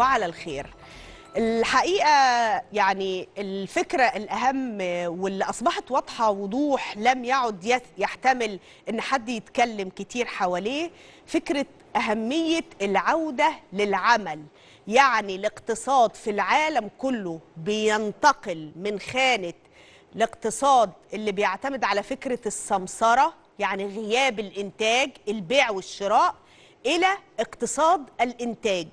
وعلى الخير الحقيقة يعني الفكرة الأهم واللي أصبحت واضحة وضوح لم يعد يحتمل أن حد يتكلم كتير حواليه فكرة أهمية العودة للعمل يعني الاقتصاد في العالم كله بينتقل من خانة الاقتصاد اللي بيعتمد على فكرة السمسرة يعني غياب الإنتاج البيع والشراء إلى اقتصاد الإنتاج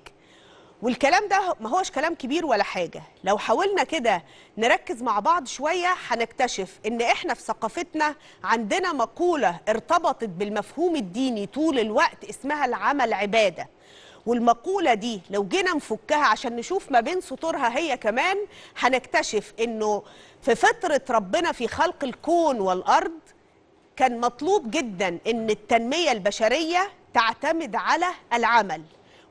والكلام ده ما هوش كلام كبير ولا حاجة لو حاولنا كده نركز مع بعض شوية هنكتشف ان احنا في ثقافتنا عندنا مقولة ارتبطت بالمفهوم الديني طول الوقت اسمها العمل عبادة والمقولة دي لو جينا نفكها عشان نشوف ما بين سطورها هي كمان هنكتشف انه في فترة ربنا في خلق الكون والأرض كان مطلوب جدا ان التنمية البشرية تعتمد على العمل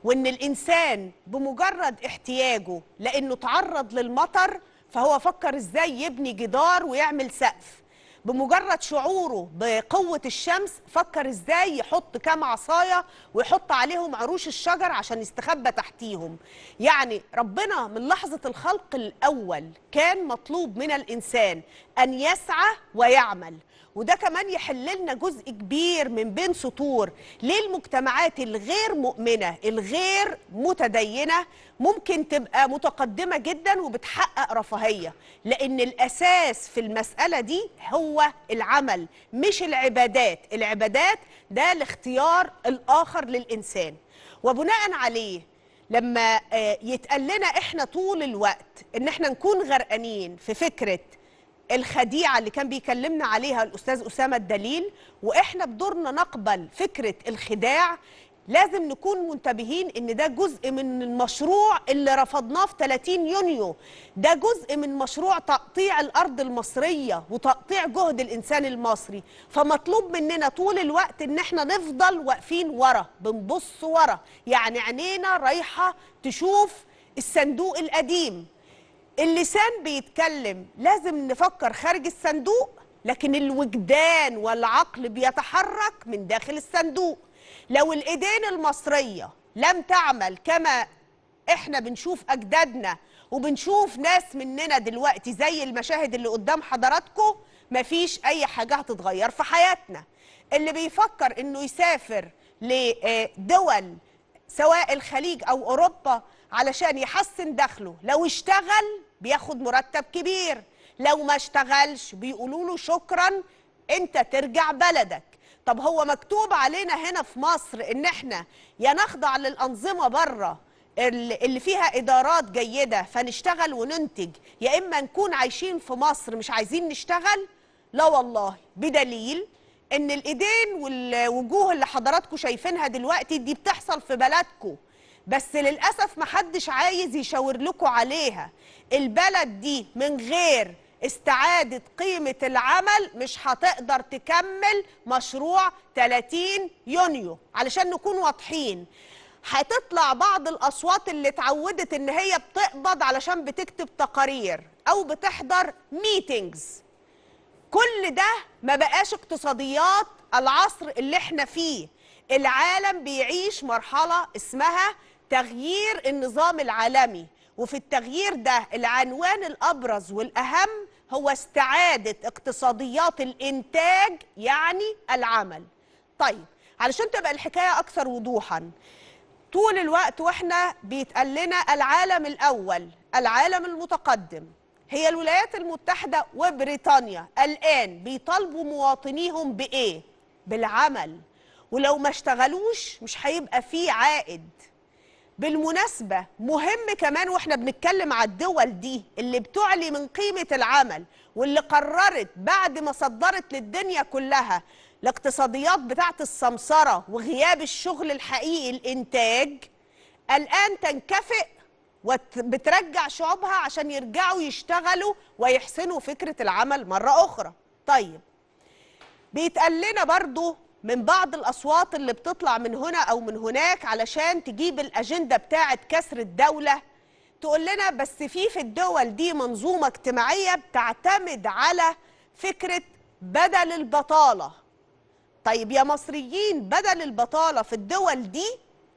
وان الانسان بمجرد احتياجه لانه تعرض للمطر فهو فكر ازاي يبني جدار ويعمل سقف بمجرد شعوره بقوة الشمس فكر ازاي يحط كام عصاية ويحط عليهم عروش الشجر عشان يستخبى تحتيهم يعني ربنا من لحظة الخلق الأول كان مطلوب من الإنسان أن يسعى ويعمل وده كمان يحل لنا جزء كبير من بين سطور ليه المجتمعات الغير مؤمنة الغير متدينة ممكن تبقى متقدمة جدا وبتحقق رفاهية لأن الأساس في المسألة دي هو العمل مش العبادات العبادات ده الاختيار الآخر للإنسان وبناء عليه لما آه، يتقال لنا احنا طول الوقت ان احنا نكون غرقانين في فكره الخديعه اللي كان بيكلمنا عليها الاستاذ اسامه الدليل واحنا بدورنا نقبل فكره الخداع لازم نكون منتبهين ان ده جزء من المشروع اللي رفضناه في 30 يونيو ده جزء من مشروع تقطيع الارض المصريه وتقطيع جهد الانسان المصري فمطلوب مننا طول الوقت ان احنا نفضل واقفين ورا بنبص ورا يعني عينينا رايحه تشوف الصندوق القديم اللسان بيتكلم لازم نفكر خارج الصندوق لكن الوجدان والعقل بيتحرك من داخل الصندوق لو الايدين المصريه لم تعمل كما احنا بنشوف اجدادنا وبنشوف ناس مننا دلوقتي زي المشاهد اللي قدام حضراتكم مفيش اي حاجه هتتغير في حياتنا اللي بيفكر انه يسافر لدول سواء الخليج او اوروبا علشان يحسن دخله لو اشتغل بياخد مرتب كبير لو ما اشتغلش بيقولوا له شكرا انت ترجع بلدك طب هو مكتوب علينا هنا في مصر ان احنا يا نخضع للانظمه بره اللي فيها ادارات جيده فنشتغل وننتج يا اما نكون عايشين في مصر مش عايزين نشتغل لا والله بدليل ان الايدين والوجوه اللي حضراتكم شايفينها دلوقتي دي بتحصل في بلدكم بس للاسف محدش عايز يشاور لكم عليها البلد دي من غير استعاده قيمه العمل مش هتقدر تكمل مشروع 30 يونيو علشان نكون واضحين هتطلع بعض الاصوات اللي اتعودت ان هي بتقبض علشان بتكتب تقارير او بتحضر ميتينجز كل ده ما بقاش اقتصاديات العصر اللي احنا فيه العالم بيعيش مرحله اسمها تغيير النظام العالمي وفي التغيير ده العنوان الأبرز والأهم هو استعادة اقتصاديات الإنتاج يعني العمل طيب علشان تبقى الحكاية أكثر وضوحا طول الوقت وإحنا بيتقال لنا العالم الأول العالم المتقدم هي الولايات المتحدة وبريطانيا الآن بيطالبوا مواطنيهم بإيه؟ بالعمل ولو ما اشتغلوش مش هيبقى فيه عائد بالمناسبة مهم كمان واحنا بنتكلم على الدول دي اللي بتعلي من قيمة العمل واللي قررت بعد ما صدرت للدنيا كلها الاقتصاديات بتاعت السمسرة وغياب الشغل الحقيقي الإنتاج الآن تنكفئ وبترجع شعوبها عشان يرجعوا يشتغلوا ويحسنوا فكرة العمل مرة أخرى طيب بيتقال لنا برضو من بعض الأصوات اللي بتطلع من هنا أو من هناك علشان تجيب الأجندة بتاعة كسر الدولة تقول لنا بس في في الدول دي منظومة اجتماعية بتعتمد على فكرة بدل البطالة طيب يا مصريين بدل البطالة في الدول دي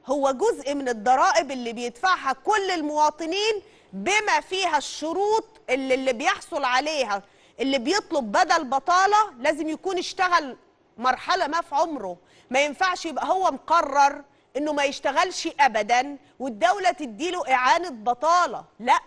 هو جزء من الضرائب اللي بيدفعها كل المواطنين بما فيها الشروط اللي اللي بيحصل عليها اللي بيطلب بدل بطالة لازم يكون اشتغل مرحله ما في عمره ما ينفعش يبقى هو مقرر انه ما يشتغلش ابدا والدوله تديله اعانه بطاله لا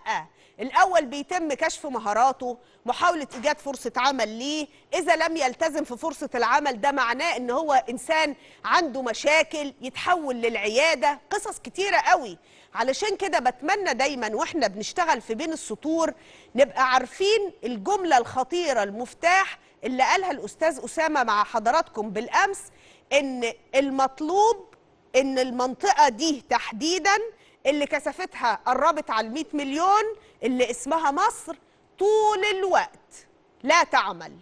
الاول بيتم كشف مهاراته محاوله ايجاد فرصه عمل ليه اذا لم يلتزم في فرصه العمل ده معناه ان هو انسان عنده مشاكل يتحول للعياده قصص كتيره قوي علشان كده بتمنى دايما واحنا بنشتغل في بين السطور نبقى عارفين الجمله الخطيره المفتاح اللي قالها الاستاذ اسامه مع حضراتكم بالامس ان المطلوب ان المنطقه دي تحديدا اللي كثافتها قربت على ال مليون اللي اسمها مصر طول الوقت لا تعمل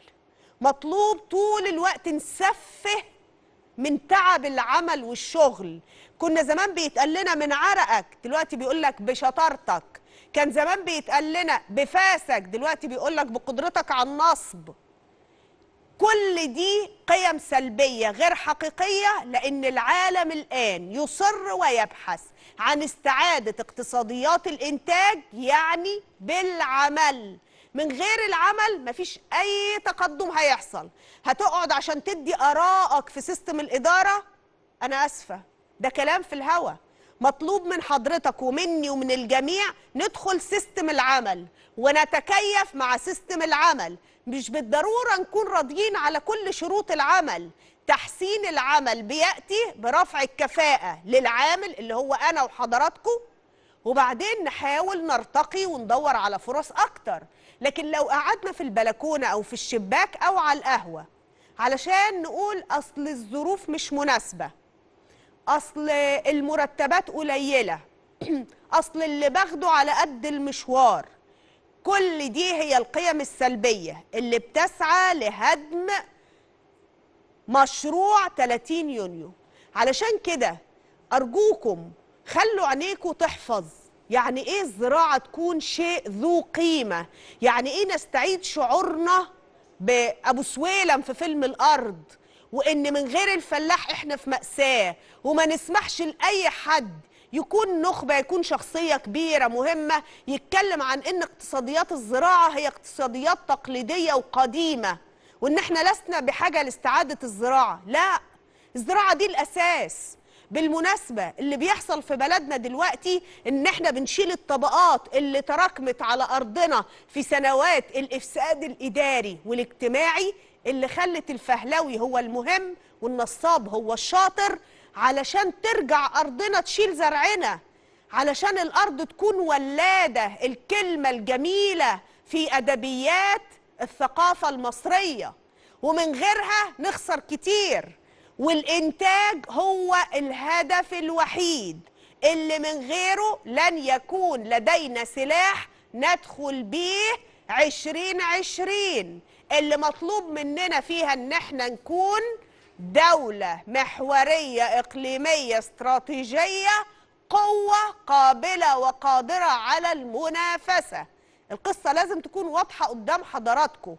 مطلوب طول الوقت نسفه من تعب العمل والشغل كنا زمان بيتقال لنا من عرقك دلوقتي بيقول لك بشطارتك كان زمان بيتقال لنا بفاسك دلوقتي بيقول لك بقدرتك على النصب كل دي قيم سلبية غير حقيقية لأن العالم الآن يصر ويبحث عن استعادة اقتصاديات الإنتاج يعني بالعمل من غير العمل مفيش أي تقدم هيحصل هتقعد عشان تدي أراءك في سيستم الإدارة أنا أسفة ده كلام في الهوا مطلوب من حضرتك ومني ومن الجميع ندخل سيستم العمل ونتكيف مع سيستم العمل مش بالضروره نكون راضيين على كل شروط العمل تحسين العمل بياتي برفع الكفاءه للعامل اللي هو انا وحضراتكم وبعدين نحاول نرتقي وندور على فرص اكتر لكن لو قعدنا في البلكونه او في الشباك او على القهوه علشان نقول اصل الظروف مش مناسبه اصل المرتبات قليله اصل اللي باخده على قد المشوار كل دي هي القيم السلبية اللي بتسعى لهدم مشروع 30 يونيو علشان كده أرجوكم خلوا عينيكم تحفظ يعني إيه الزراعة تكون شيء ذو قيمة يعني إيه نستعيد شعورنا بأبو سويلم في فيلم الأرض وإن من غير الفلاح إحنا في مأساة وما نسمحش لأي حد يكون نخبه يكون شخصيه كبيره مهمه يتكلم عن ان اقتصاديات الزراعه هي اقتصاديات تقليديه وقديمه وان احنا لسنا بحاجه لاستعاده الزراعه لا الزراعه دي الاساس بالمناسبه اللي بيحصل في بلدنا دلوقتي ان احنا بنشيل الطبقات اللي تراكمت على ارضنا في سنوات الافساد الاداري والاجتماعي اللي خلت الفهلوي هو المهم والنصاب هو الشاطر علشان ترجع أرضنا تشيل زرعنا علشان الأرض تكون ولادة الكلمة الجميلة في أدبيات الثقافة المصرية ومن غيرها نخسر كتير والإنتاج هو الهدف الوحيد اللي من غيره لن يكون لدينا سلاح ندخل بيه عشرين عشرين اللي مطلوب مننا فيها ان احنا نكون دولة محورية إقليمية استراتيجية قوة قابلة وقادرة على المنافسة القصة لازم تكون واضحة قدام حضراتكم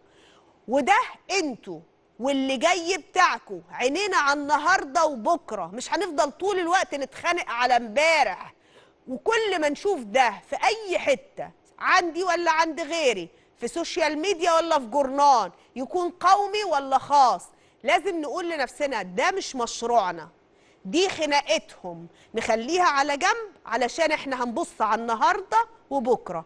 وده انتوا واللي جاي بتاعكو عينينا على النهارده وبكره مش هنفضل طول الوقت نتخانق على امبارح وكل ما نشوف ده في اي حته عندي ولا عند غيري في سوشيال ميديا ولا في جورنان يكون قومي ولا خاص لازم نقول لنفسنا ده مش مشروعنا دي خناقتهم نخليها على جنب علشان احنا هنبص على النهارده وبكره